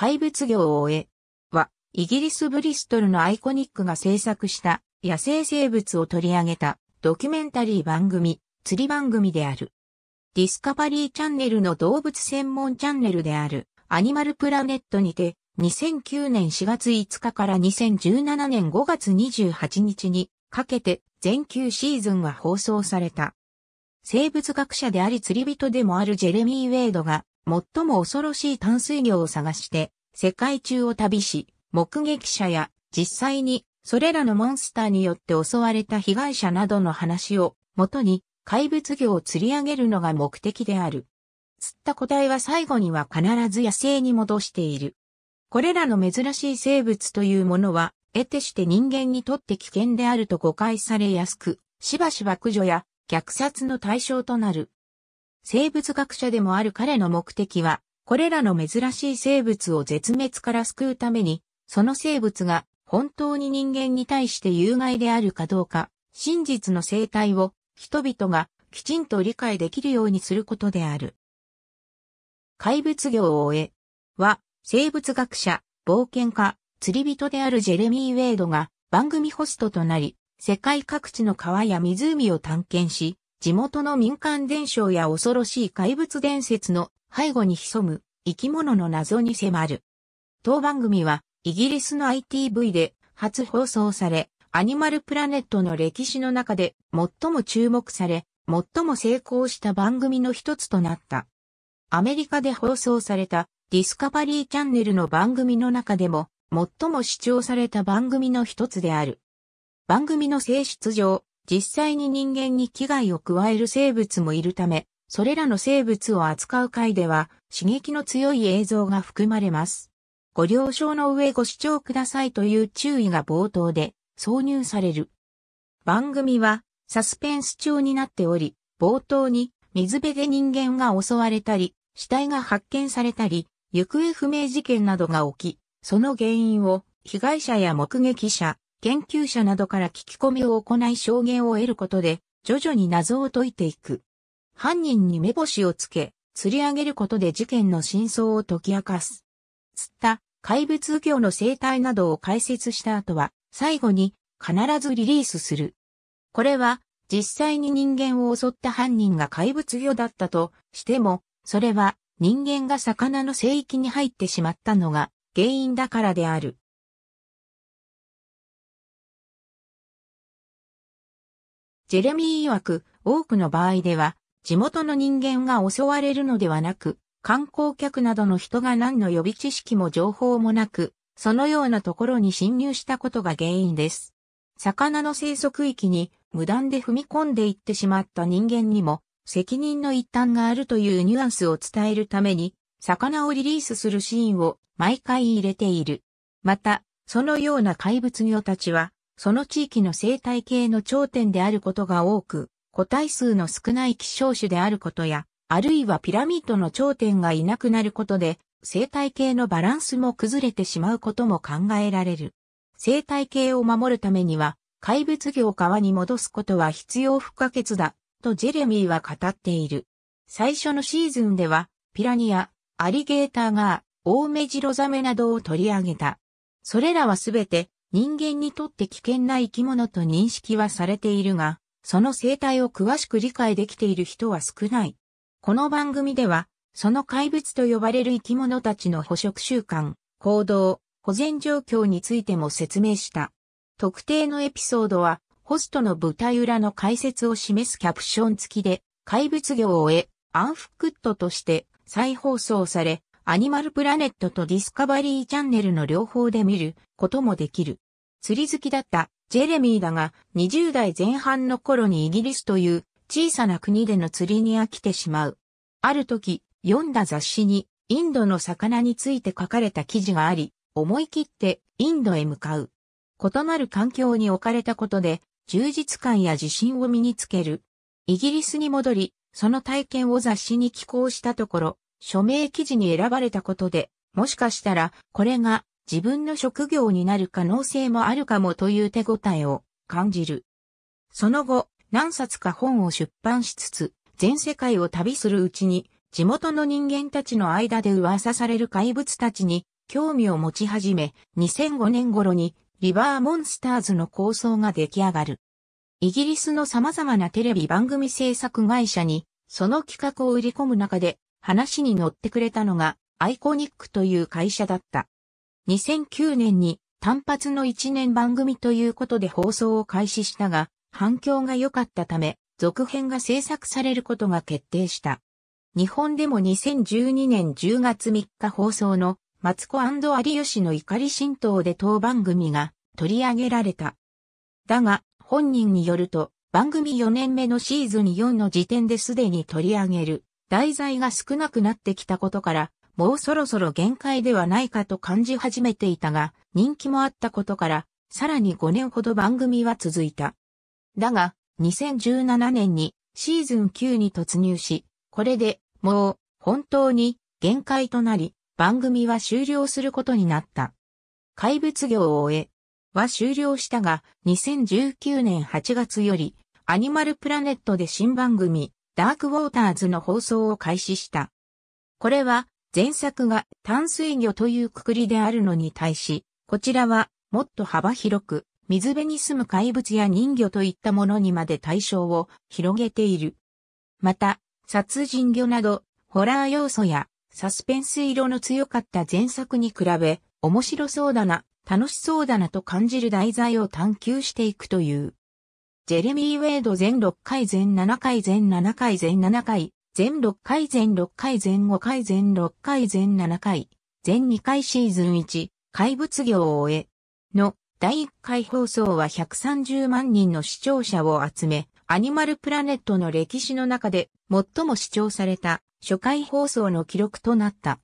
怪物業を終え、は、イギリスブリストルのアイコニックが制作した野生生物を取り上げたドキュメンタリー番組、釣り番組である。ディスカバリーチャンネルの動物専門チャンネルであるアニマルプラネットにて2009年4月5日から2017年5月28日にかけて全9シーズンが放送された。生物学者であり釣り人でもあるジェレミー・ウェイドが最も恐ろしい淡水魚を探して世界中を旅し、目撃者や実際にそれらのモンスターによって襲われた被害者などの話を元に怪物魚を釣り上げるのが目的である。釣った個体は最後には必ず野生に戻している。これらの珍しい生物というものは、得てして人間にとって危険であると誤解されやすく、しばしば駆除や虐殺の対象となる。生物学者でもある彼の目的は、これらの珍しい生物を絶滅から救うために、その生物が本当に人間に対して有害であるかどうか、真実の生態を人々がきちんと理解できるようにすることである。怪物業を終え、は、生物学者、冒険家、釣り人であるジェレミー・ウェイドが番組ホストとなり、世界各地の川や湖を探検し、地元の民間伝承や恐ろしい怪物伝説の背後に潜む生き物の謎に迫る。当番組はイギリスの ITV で初放送され、アニマルプラネットの歴史の中で最も注目され、最も成功した番組の一つとなった。アメリカで放送されたディスカバリーチャンネルの番組の中でも最も視聴された番組の一つである。番組の性質上、実際に人間に危害を加える生物もいるため、それらの生物を扱う回では刺激の強い映像が含まれます。ご了承の上ご視聴くださいという注意が冒頭で挿入される。番組はサスペンス調になっており、冒頭に水辺で人間が襲われたり、死体が発見されたり、行方不明事件などが起き、その原因を被害者や目撃者、研究者などから聞き込みを行い証言を得ることで、徐々に謎を解いていく。犯人に目星をつけ、釣り上げることで事件の真相を解き明かす。釣った怪物魚の生態などを解説した後は、最後に必ずリリースする。これは、実際に人間を襲った犯人が怪物魚だったとしても、それは人間が魚の聖域に入ってしまったのが原因だからである。ジェレミー曰く、多くの場合では、地元の人間が襲われるのではなく、観光客などの人が何の予備知識も情報もなく、そのようなところに侵入したことが原因です。魚の生息域に無断で踏み込んでいってしまった人間にも責任の一端があるというニュアンスを伝えるために魚をリリースするシーンを毎回入れている。また、そのような怪物魚たちはその地域の生態系の頂点であることが多く、個体数の少ない希少種であることや、あるいはピラミッドの頂点がいなくなることで、生態系のバランスも崩れてしまうことも考えられる。生態系を守るためには、怪物魚を川に戻すことは必要不可欠だ、とジェレミーは語っている。最初のシーズンでは、ピラニア、アリゲーターガー、オオメジロザメなどを取り上げた。それらはすべて人間にとって危険な生き物と認識はされているが、その生態を詳しく理解できている人は少ない。この番組では、その怪物と呼ばれる生き物たちの捕食習慣、行動、保全状況についても説明した。特定のエピソードは、ホストの舞台裏の解説を示すキャプション付きで、怪物業を終え、アンフクットとして再放送され、アニマルプラネットとディスカバリーチャンネルの両方で見ることもできる。釣り好きだったジェレミーだが20代前半の頃にイギリスという小さな国での釣りに飽きてしまう。ある時読んだ雑誌にインドの魚について書かれた記事があり、思い切ってインドへ向かう。異なる環境に置かれたことで充実感や自信を身につける。イギリスに戻り、その体験を雑誌に寄稿したところ、署名記事に選ばれたことで、もしかしたら、これが自分の職業になる可能性もあるかもという手応えを感じる。その後、何冊か本を出版しつつ、全世界を旅するうちに、地元の人間たちの間で噂される怪物たちに興味を持ち始め、2005年頃にリバーモンスターズの構想が出来上がる。イギリスの様々なテレビ番組制作会社に、その企画を売り込む中で、話に乗ってくれたのがアイコニックという会社だった。2009年に単発の1年番組ということで放送を開始したが、反響が良かったため、続編が制作されることが決定した。日本でも2012年10月3日放送のマツコ有吉の怒り浸透で当番組が取り上げられた。だが、本人によると、番組4年目のシーズン4の時点ですでに取り上げる題材が少なくなってきたことから、もうそろそろ限界ではないかと感じ始めていたが、人気もあったことから、さらに5年ほど番組は続いた。だが、2017年にシーズン9に突入し、これでもう本当に限界となり、番組は終了することになった。怪物業を終え、は終了したが、2019年8月より、アニマルプラネットで新番組、ダークウォーターズの放送を開始した。これは前作が淡水魚というくくりであるのに対し、こちらはもっと幅広く水辺に住む怪物や人魚といったものにまで対象を広げている。また、殺人魚などホラー要素やサスペンス色の強かった前作に比べ面白そうだな、楽しそうだなと感じる題材を探求していくという。ジェレミー・ウェイド全6回全7回全7回全7回、全6回全6回全5回全6回全7回、全2回シーズン1、怪物業を終え、の第1回放送は130万人の視聴者を集め、アニマルプラネットの歴史の中で最も視聴された初回放送の記録となった。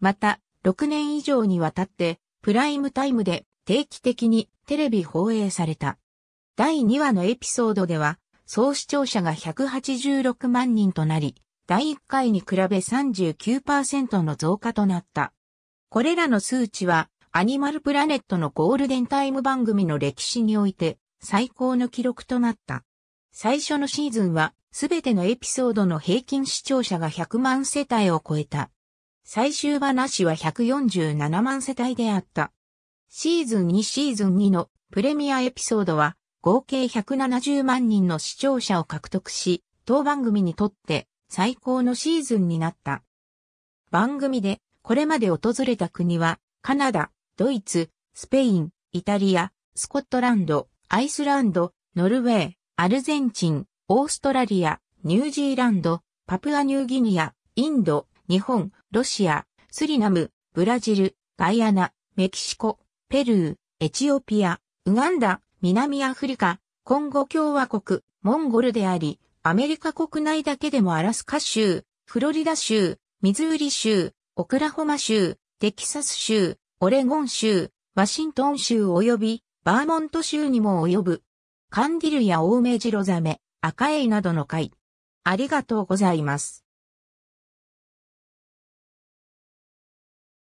また、6年以上にわたってプライムタイムで定期的にテレビ放映された。第2話のエピソードでは、総視聴者が186万人となり、第1回に比べ39%の増加となった。これらの数値は、アニマルプラネットのゴールデンタイム番組の歴史において、最高の記録となった。最初のシーズンは、すべてのエピソードの平均視聴者が100万世帯を超えた。最終話は147万世帯であった。シーズン2シーズン2のプレミアエピソードは合計170万人の視聴者を獲得し、当番組にとって最高のシーズンになった。番組でこれまで訪れた国はカナダ、ドイツ、スペイン、イタリア、スコットランド、アイスランド、ノルウェー、アルゼンチン、オーストラリア、ニュージーランド、パプアニューギニア、インド、日本、ロシア、スリナム、ブラジル、ガイアナ、メキシコ、ペルー、エチオピア、ウガンダ、南アフリカ、コンゴ共和国、モンゴルであり、アメリカ国内だけでもアラスカ州、フロリダ州、ミズーリ州、オクラホマ州、テキサス州、オレゴン州、ワシントン州及びバーモント州にも及ぶ。カンディルやオオメジロザメ、赤エイなどの貝。ありがとうございます。